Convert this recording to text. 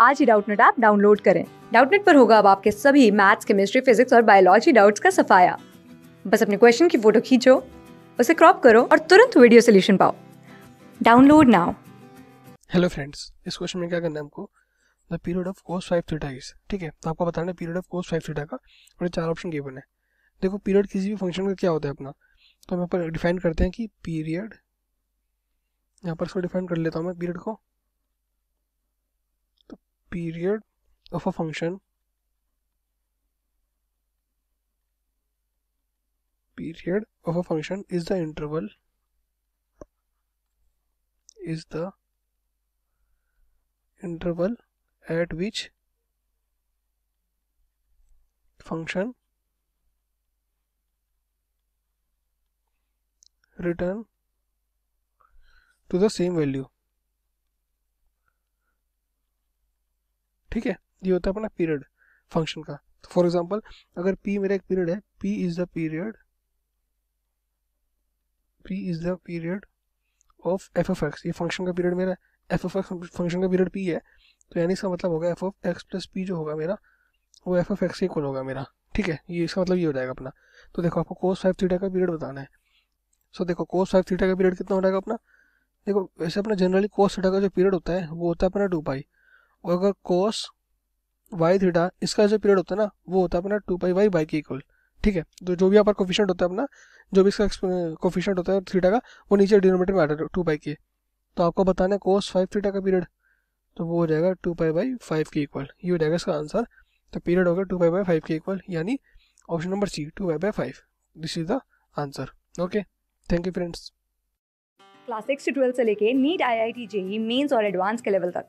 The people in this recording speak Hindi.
आज ही डाउटनेट ऐप डाउनलोड करें डाउटनेट पर होगा अब आपके सभी मैथ्स केमिस्ट्री फिजिक्स और बायोलॉजी डाउट्स का सफाया बस अपने क्वेश्चन की फोटो खींचो उसे क्रॉप करो और तुरंत वीडियो सोल्यूशन पाओ डाउनलोड नाउ हेलो फ्रेंड्स इस क्वेश्चन में क्या करना है हमको the period of cos five theta is ठीक है तो आपको बताना है period of cos five theta का और चार ऑप्शन गिवन है देखो पीरियड किसी भी फंक्शन का क्या होता है अपना तो हम यहाँ पर डिफाइन करते हैं कि पीरियड यहाँ पर इसको डिफाइन कर लेता हूँ मैं पीरियड को period of a function period of a function is the interval is the interval at which function return to the same value ठीक है ये होता है अपना पीरियड फंक्शन का तो फॉर एग्जाम्पल अगर पी मेरा एक पीरियड है P is the period P is the period of F F X ये फंक्शन का पीरियड मेरा एफ एफ एक्स फंक्शन का पीरियड पी है तो यानी इसका मतलब होगा F of X plus P जो होगा मेरा वो एफ एफ एक्स इक्वल होगा मेरा ठीक है ये इसका मतलब ये हो जाएगा अपना तो देखो आपको कोस फाइव थीटा का पीरियड बताना है सो so, देखो कोस फाइव थीटा का पीरियड कितना हो जाएगा अपना देखो वैसे अपना जनरली कोस थीटा का जो पीरियड होता है वो होता है अपना टू पाई और अगर कोस वाई थीटा इसका जो पीरियड होता है ना वो होता है अपना टू पाई वाई वाई के इक्वल ठीक है तो जो भी आपका कोफिशेंट होता है अपना जो भी इसका कोफिशेंट होता है थीटा का वो नीचे डिनोमीटर में आ रहा है टू पाई के तो आपको बताना है कोस फाइव थीटा का पीरियड तो वो हो जाएगा टू पाई बाई फाइव के इक्वल ये हो जाएगा इसका आंसर तो पीरियड होगा टू पाई बाई फाइव के इक्वल यानी option number C two pi by five this is the answer okay thank you friends class six से ट्वेल्थ से लेके NEET I I T JEE Mains और एडवांस के लेवल तक